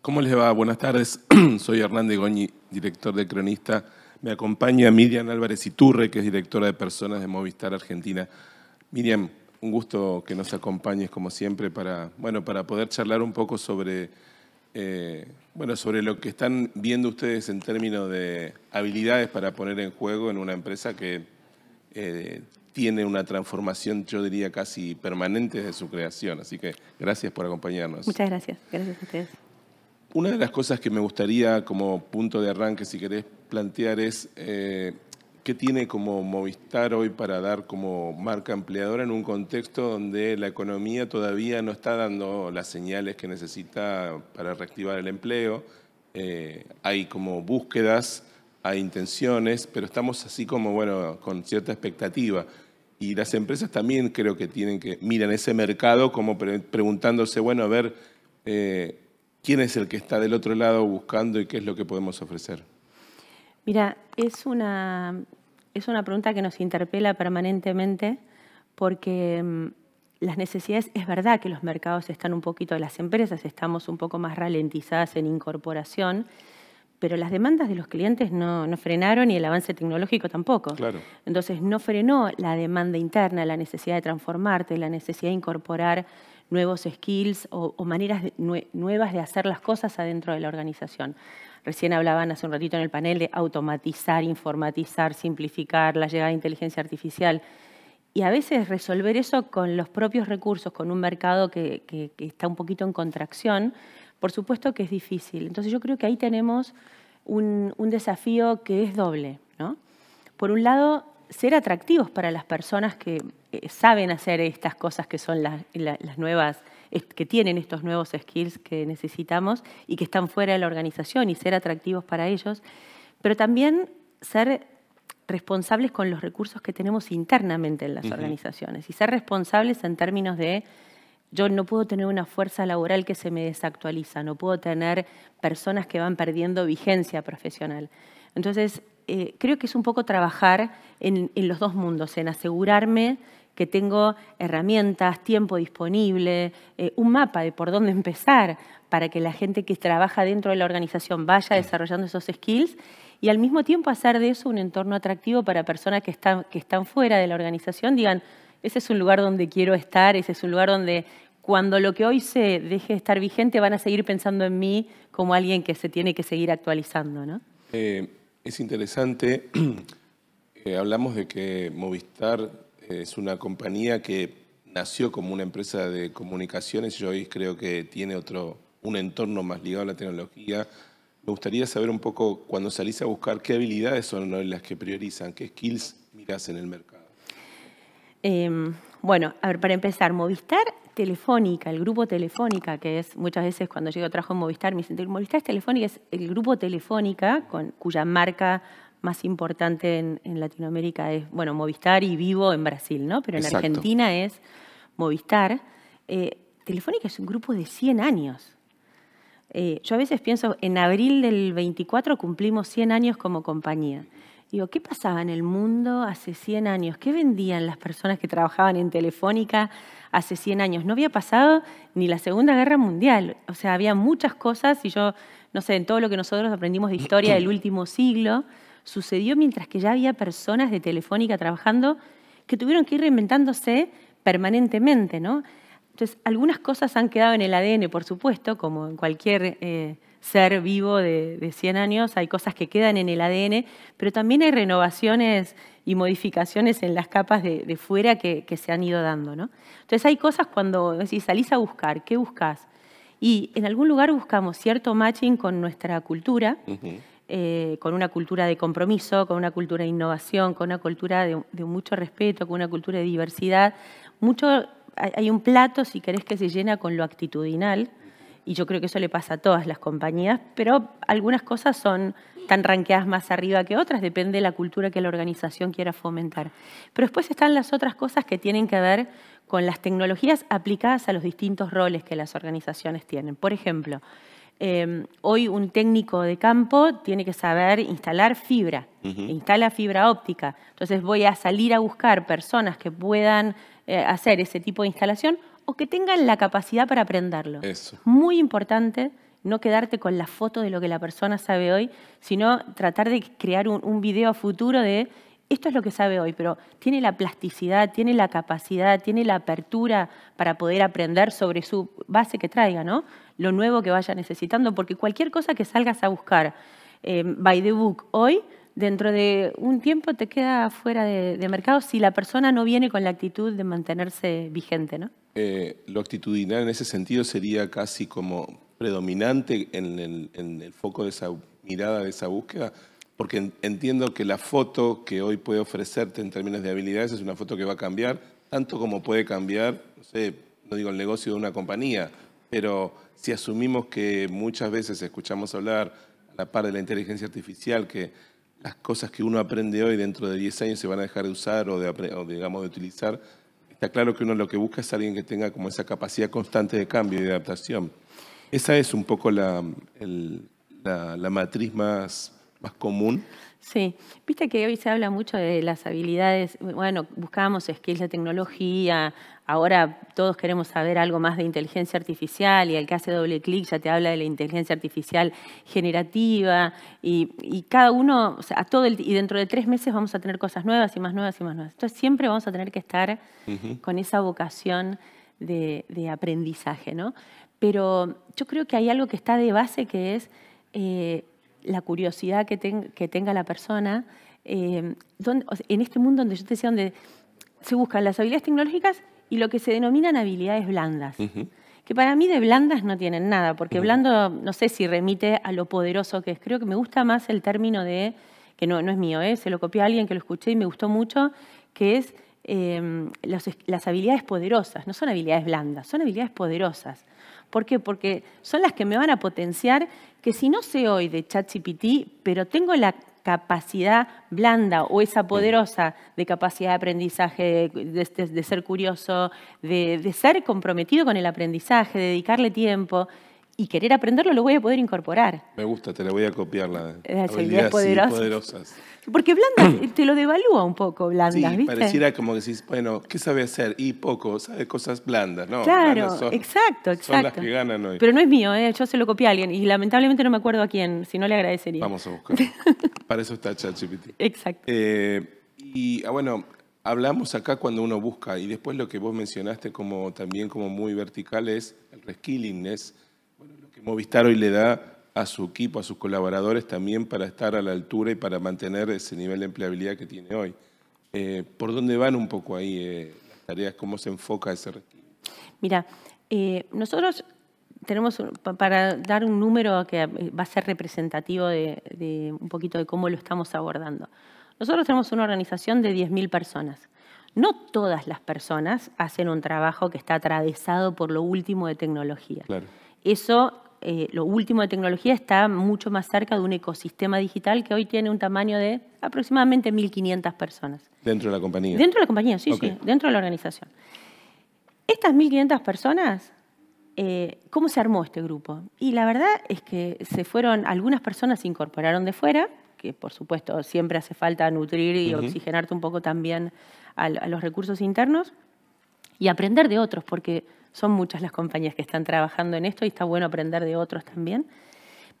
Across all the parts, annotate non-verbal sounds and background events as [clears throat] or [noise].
¿Cómo les va? Buenas tardes. [clears throat] Soy Hernández Goñi, director de Cronista. Me acompaña Miriam Álvarez Iturre, que es directora de Personas de Movistar Argentina. Miriam, un gusto que nos acompañes como siempre para, bueno, para poder charlar un poco sobre, eh, bueno, sobre lo que están viendo ustedes en términos de habilidades para poner en juego en una empresa que eh, tiene una transformación, yo diría, casi permanente desde su creación. Así que gracias por acompañarnos. Muchas gracias. Gracias a ustedes. Una de las cosas que me gustaría como punto de arranque, si querés plantear, es eh, qué tiene como Movistar hoy para dar como marca empleadora en un contexto donde la economía todavía no está dando las señales que necesita para reactivar el empleo. Eh, hay como búsquedas, hay intenciones, pero estamos así como, bueno, con cierta expectativa. Y las empresas también creo que tienen que, miran ese mercado como preguntándose, bueno, a ver... Eh, ¿Quién es el que está del otro lado buscando y qué es lo que podemos ofrecer? Mira, es una, es una pregunta que nos interpela permanentemente porque mm, las necesidades, es verdad que los mercados están un poquito, las empresas estamos un poco más ralentizadas en incorporación, pero las demandas de los clientes no, frenaron y el avance tecnológico tampoco. Entonces no frenó la demanda interna, la necesidad de transformarte, la necesidad de incorporar nuevos skills o, maneras nuevas de hacer las cosas adentro de la organización. Recién hablaban hace un ratito en el panel de automatizar, informatizar, simplificar, la llegada de inteligencia artificial. Y a veces resolver eso con los propios recursos, con un mercado que está un poquito en contracción, por supuesto que es difícil. Entonces yo creo que ahí tenemos un, desafío que es doble. ¿no? Por un lado, ser atractivos para las personas que eh, saben hacer estas cosas que son las nuevas que tienen estos nuevos skills que necesitamos y que están fuera de la organización y ser atractivos para ellos, pero también ser responsables con los recursos que tenemos internamente en las organizaciones y ser responsables en términos de yo no puedo tener una fuerza laboral que se me desactualiza, no puedo tener personas que van perdiendo vigencia profesional. Entonces, eh, creo que es un poco trabajar en, los dos mundos, en asegurarme que tengo herramientas, tiempo disponible, eh, un mapa de por dónde [laughs] empezar para que la gente que trabaja dentro de la organización vaya desarrollando esos skills y al mismo tiempo hacer de eso un entorno atractivo para personas que están fuera de la organización, digan, ese es un lugar donde quiero estar, ese es un lugar donde cuando lo que hoy se deje de estar vigente van a seguir pensando en mí como alguien que se tiene que seguir actualizando. ¿no? Eh, es interesante, [clears throat] eh, hablamos de que Movistar eh, es una compañía que nació como una empresa de comunicaciones y hoy creo que tiene otro, un entorno más ligado a la tecnología. Me gustaría saber un poco, cuando salís a buscar, qué habilidades son las que priorizan, qué skills mirás en el mercado. Em, bueno, a ver, para empezar, Movistar Telefónica, el grupo Telefónica, que es muchas veces cuando llego trabajo en Movistar, me dicen, Movistar es Telefónica, es el grupo Telefónica, con, cuya marca más importante en, Latinoamérica es, bueno, Movistar y Vivo en Brasil, ¿no? Pero en Argentina es Movistar. Eh, Telefónica es un grupo de 100 años. Eh, yo a veces pienso, en abril del 24 cumplimos 100 años como compañía. Digo, ¿qué pasaba en el mundo hace 100 años? ¿Qué vendían las personas que trabajaban en Telefónica hace 100 años? No había pasado ni la Segunda Guerra Mundial. O sea, había muchas cosas y yo, no sé, en todo lo que nosotros aprendimos de historia del último siglo, sucedió mientras que ya había personas de Telefónica trabajando que tuvieron que ir reinventándose permanentemente, ¿no? Entonces, algunas cosas han quedado en el ADN, por supuesto, como en cualquier eh, ser vivo de, 100 años, hay cosas que quedan en el ADN, pero también hay renovaciones y modificaciones en las capas de, fuera que, se han ido dando. Entonces hay cosas cuando si salís a buscar, ¿qué buscas? Y en algún lugar buscamos cierto matching con nuestra cultura, eh, con una cultura de compromiso, con una cultura de innovación, con una cultura de, mucho respeto, con una cultura de diversidad. hay, hay un plato, si querés, que se llena con lo actitudinal, y yo creo que eso le pasa a todas las compañías, pero algunas cosas son tan ranqueadas más arriba que otras, depende de la cultura que la organización quiera fomentar. Pero después están las otras cosas que tienen que ver con las tecnologías aplicadas a los distintos roles que las organizaciones tienen. Por ejemplo, em, hoy un técnico de campo tiene que saber instalar fibra, instala fibra óptica. Entonces voy a salir a buscar personas que puedan eh, hacer ese tipo de instalación o que tengan la capacidad para aprenderlo. Es muy importante no quedarte con la foto de lo que la persona sabe hoy, sino tratar de crear un, video a futuro de esto es lo que sabe hoy, pero tiene la plasticidad, tiene la capacidad, tiene la apertura para poder aprender sobre su base que traiga, ¿no? Lo nuevo que vaya necesitando, porque cualquier cosa que salgas a buscar eh, by the book hoy dentro de un tiempo te queda fuera de, mercado si la persona no viene con la actitud de mantenerse vigente, ¿no? Eh, lo actitudinal en ese sentido sería casi como predominante en el, foco de esa mirada, de esa búsqueda, porque entiendo que la foto que hoy puede ofrecerte en términos de habilidades es una foto que va a cambiar, tanto como puede cambiar, no sé, no digo el negocio de una compañía, pero si asumimos que muchas veces escuchamos hablar a la par de la inteligencia artificial que las cosas que uno aprende hoy dentro de 10 años se van a dejar de usar o, de, digamos, de utilizar, está claro que uno lo que busca es alguien que tenga como esa capacidad constante de cambio y de adaptación. Esa es un poco la, la matriz más, más común. Sí, viste que hoy se habla mucho de las habilidades, bueno, buscábamos skills de tecnología, ahora todos queremos saber algo más de inteligencia artificial y el que hace doble clic ya te habla de la inteligencia artificial generativa y, cada uno, o sea, todo el, y dentro de tres meses vamos a tener cosas nuevas y más nuevas y más nuevas. Entonces siempre vamos a tener que estar con esa vocación de, aprendizaje, ¿no? Pero yo creo que hay algo que está de base que es... Eh, la curiosidad que, tenga la persona. Eh, en este mundo donde yo te decía, donde se buscan las habilidades tecnológicas y lo que se denominan habilidades blandas. Que para mí de blandas no tienen nada, porque blando no sé si remite a lo poderoso que es. Creo que me gusta más el término de, que no, es mío, ¿eh? se lo copió a alguien que lo escuché y me gustó mucho, que eh, es las habilidades poderosas. No son habilidades blandas, son habilidades poderosas. ¿Por qué? Porque son las que me van a potenciar que si no sé hoy de ChatGPT, pero tengo la capacidad blanda o esa mm. poderosa de capacidad de aprendizaje, de, ser curioso, de, de ser comprometido con el aprendizaje, de dedicarle tiempo, y querer aprenderlo, lo voy a poder incorporar. Me gusta, te la voy a copiar la habilidades, poderosas. Porque Blandas [clears throat] te lo devalúa un poco, Blandas, sí, pareciera como que decís, bueno, ¿qué sabe hacer? Y poco, sabe cosas blandas, ¿no? Claro, exacto, exacto. Son las que ganan hoy. Pero no es mío, ¿eh? yo se lo copié a alguien y lamentablemente no me acuerdo a quién, si no le agradecería. Vamos a buscar. [laughs] Para eso está ChatGPT. Exacto. Eh, y ah, bueno, hablamos acá cuando uno busca y después lo que vos mencionaste como también como muy vertical es el reskilling, Movistar hoy le da a su equipo, a sus colaboradores también para estar a la altura y para mantener ese nivel de empleabilidad que tiene hoy. Eh, ¿Por dónde van un poco ahí eh, las tareas? ¿Cómo se enfoca ese requisito? Mira, eh, nosotros tenemos, para dar un número que va a ser representativo de, un poquito de cómo lo estamos abordando. Nosotros tenemos una organización de 10.000 personas. No todas las personas hacen un trabajo que está atravesado por lo último de tecnología. Claro. Eso eh, lo último de tecnología está mucho más cerca de un ecosistema digital que hoy tiene un tamaño de aproximadamente 1.500 personas. ¿Dentro de la compañía? Dentro de la compañía, sí, sí, dentro de la organización. Estas 1.500 personas, eh, ¿cómo se armó este grupo? Y la verdad es que se fueron, algunas personas se incorporaron de fuera, que por supuesto siempre hace falta nutrir y oxigenarte un poco también a los recursos internos, y aprender de otros, porque son muchas las compañías que están trabajando en esto y está bueno aprender de otros también.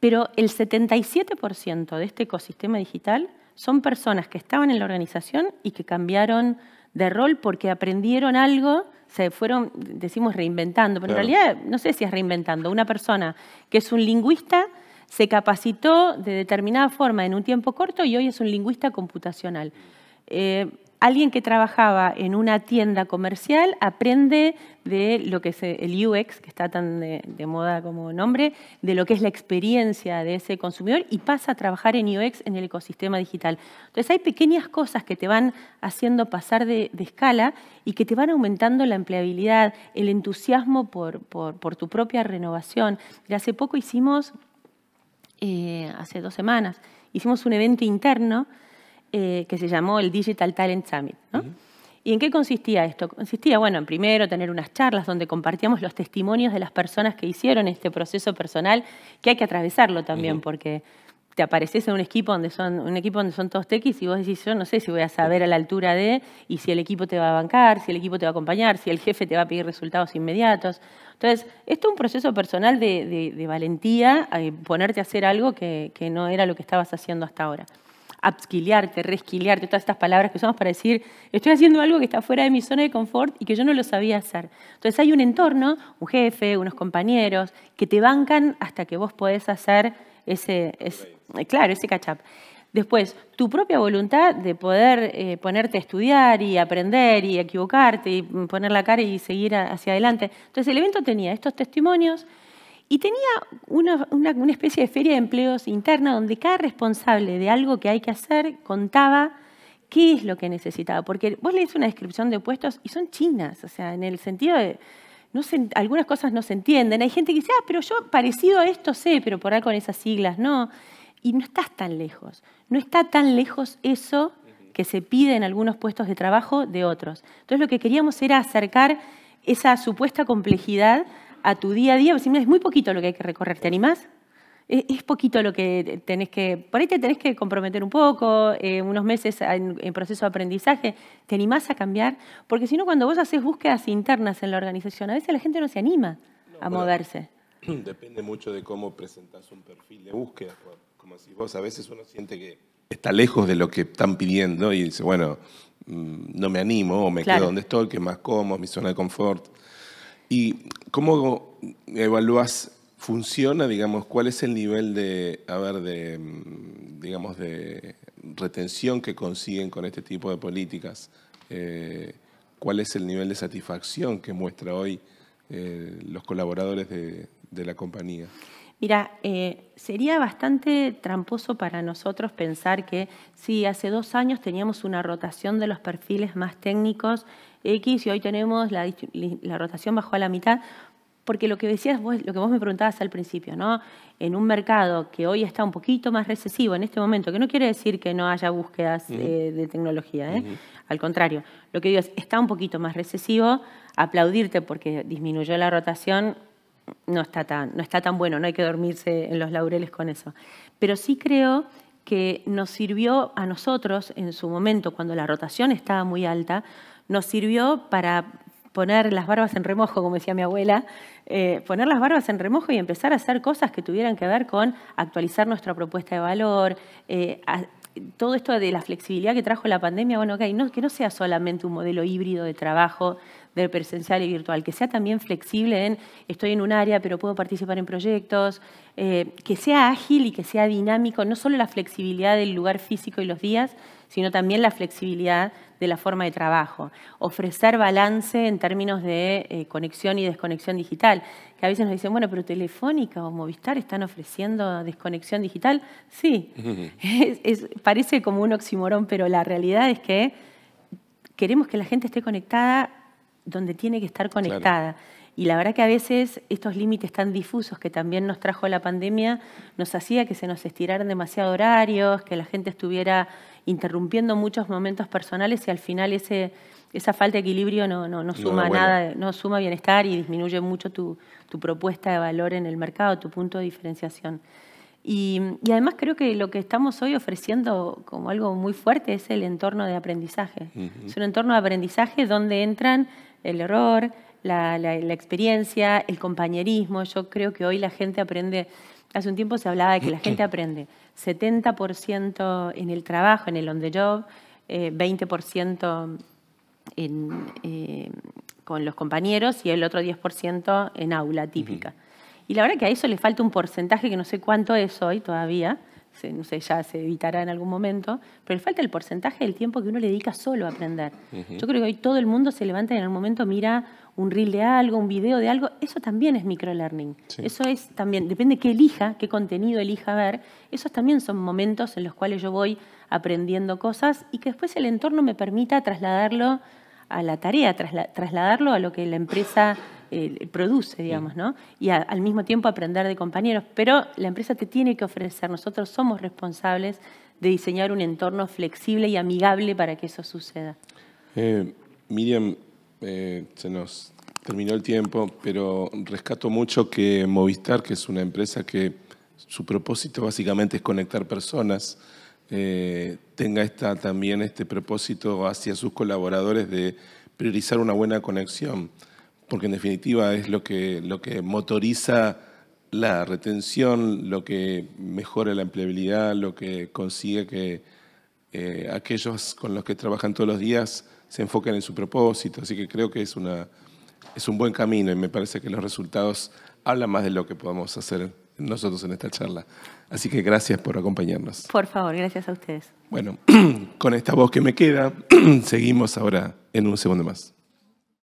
Pero el 77% de este ecosistema digital son personas que estaban en la organización y que cambiaron de rol porque aprendieron algo, se fueron, decimos, reinventando, pero en realidad no sé si es reinventando. Una persona que es un lingüista se capacitó de determinada forma en un tiempo corto y hoy es un lingüista computacional. Eh, alguien que trabajaba en una tienda comercial aprende de lo que es el UX, que está tan de, moda como nombre, de lo que es la experiencia de ese consumidor y pasa a trabajar en UX en el ecosistema digital. Entonces hay pequeñas cosas que te van haciendo pasar de, escala y que te van aumentando la empleabilidad, el entusiasmo por, tu propia renovación. hace poco hicimos, eh, hace dos semanas, hicimos un evento interno eh, que se llamó el Digital Talent Summit. ¿Y en qué consistía esto? Consistía, bueno, en primero tener unas charlas donde compartíamos los testimonios de las personas que hicieron este proceso personal, que hay que atravesarlo también, porque te apareces en un equipo donde son un equipo donde son todos tequis y vos decís yo no sé si voy a saber a la altura de y si el equipo te va a bancar, si el equipo te va a acompañar, si el jefe te va a pedir resultados inmediatos. Entonces, esto es un proceso personal de, valentía, eh, ponerte a hacer algo que no era lo que estabas haciendo hasta ahora absquiliarte, resquiliarte, todas estas palabras que usamos para decir, estoy haciendo algo que está fuera de mi zona de confort y que yo no lo sabía hacer. Entonces hay un entorno, un jefe, unos compañeros, que te bancan hasta que vos podés hacer ese, claro, ese catch-up. Después, tu propia voluntad de poder eh, ponerte a estudiar y aprender y equivocarte y poner la cara y seguir hacia adelante. Entonces, el evento tenía estos testimonios, y tenía una, especie de feria de empleos interna donde cada responsable de algo que hay que hacer contaba qué es lo que necesitaba. Porque vos lees una descripción de puestos y son chinas, o sea, en el sentido de... No se, algunas cosas no se entienden. Hay gente que dice, ah, pero yo parecido a esto sé, pero por algo con esas siglas no. Y no estás tan lejos. No está tan lejos eso que se pide en algunos puestos de trabajo de otros. Entonces lo que queríamos era acercar esa supuesta complejidad a tu día a día, es muy poquito lo que hay que recorrer, ¿te animás? Es poquito lo que tenés que, por ahí te tenés que comprometer un poco, eh, unos meses en, proceso de aprendizaje, te animás a cambiar, porque si no cuando vos haces búsquedas internas en la organización, a veces la gente no se anima a moverse. [clears throat] depende mucho de cómo presentás un perfil de búsqueda, como si vos a veces uno siente que está lejos de lo que están pidiendo y dice, bueno, mm, no me animo o me quedo donde estoy, que es más cómodo, mi zona de confort. ¿Y cómo evalúas, funciona, digamos, cuál es el nivel de, a ver, de, mm, digamos, de retención que consiguen con este tipo de políticas? Eh, ¿Cuál es el nivel de satisfacción que muestra hoy eh, los colaboradores de la compañía? Mira, eh, sería bastante tramposo para nosotros pensar que si hace dos años teníamos una rotación de los perfiles más técnicos X y hoy tenemos la, rotación bajó a la mitad, porque lo que decías vos, lo que vos me preguntabas al principio, ¿no? En un mercado que hoy está un poquito más recesivo en este momento, que no quiere decir que no haya búsquedas eh, de tecnología, ¿eh? al contrario, lo que digo es, está un poquito más recesivo, aplaudirte porque disminuyó la rotación no está tan, no está tan bueno, no hay que dormirse en los laureles con eso. Pero sí creo que nos sirvió a nosotros en su momento, cuando la rotación estaba muy alta, nos sirvió para poner las barbas en remojo, como decía mi abuela, eh, poner las barbas en remojo y empezar a hacer cosas que tuvieran que ver con actualizar nuestra propuesta de valor, eh, todo esto de la flexibilidad que trajo la pandemia, bueno, que no sea solamente un modelo híbrido de trabajo de presencial y virtual, que sea también flexible en estoy en un área pero puedo participar en proyectos, eh, que sea ágil y que sea dinámico, no solo la flexibilidad del lugar físico y los días, sino también la flexibilidad de la forma de trabajo. Ofrecer balance en términos de eh, conexión y desconexión digital, que a veces nos dicen, bueno, pero Telefónica o Movistar están ofreciendo desconexión digital. Sí, [laughs] parece como un oximorón, pero la realidad es que queremos que la gente esté conectada donde tiene que estar conectada. Y la verdad que a veces estos límites tan difusos que también nos trajo la pandemia nos hacía que se nos estiraran demasiado horarios, que la gente estuviera interrumpiendo muchos momentos personales y al final esa falta de equilibrio no, suma nada, no suma bienestar y disminuye mucho tu, propuesta de valor en el mercado, tu punto de diferenciación. Y, además creo que lo que estamos hoy ofreciendo como algo muy fuerte es el entorno de aprendizaje. Es un entorno de aprendizaje donde entran el error, la, experiencia, el compañerismo. Yo creo que hoy la gente aprende, hace un tiempo se hablaba de que la gente [clears throat] aprende 70% en el trabajo, en el on the job, 20% eh, eh, con los compañeros y el otro 10% en aula típica. Y la verdad que a eso le falta un porcentaje que no sé cuánto es hoy todavía, no sé, ya se evitará en algún momento, pero le falta el porcentaje del tiempo que uno le dedica solo a aprender. Yo creo que hoy todo el mundo se levanta y en algún momento mira un reel de algo, un video de algo, eso también es microlearning. Eso es también, depende qué elija, qué contenido elija ver, esos también son momentos en los cuales yo voy aprendiendo cosas y que después el entorno me permita trasladarlo a la tarea, trasladarlo a lo que la empresa produce, digamos, ¿no? Y al mismo tiempo aprender de compañeros. Pero la empresa te tiene que ofrecer, nosotros somos responsables de diseñar un entorno flexible y amigable para que eso suceda. Eh, Miriam, eh, se nos terminó el tiempo, pero rescato mucho que Movistar, que es una empresa que su propósito básicamente es conectar personas, eh, tenga esta, también este propósito hacia sus colaboradores de priorizar una buena conexión porque en definitiva es lo que, lo que motoriza la retención, lo que mejora la empleabilidad, lo que consigue que eh, aquellos con los que trabajan todos los días se enfoquen en su propósito. Así que creo que es, una, es un buen camino y me parece que los resultados hablan más de lo que podemos hacer nosotros en esta charla. Así que gracias por acompañarnos. Por favor, gracias a ustedes. Bueno, [clears throat] con esta voz que me queda, [clears throat] seguimos ahora en un segundo más.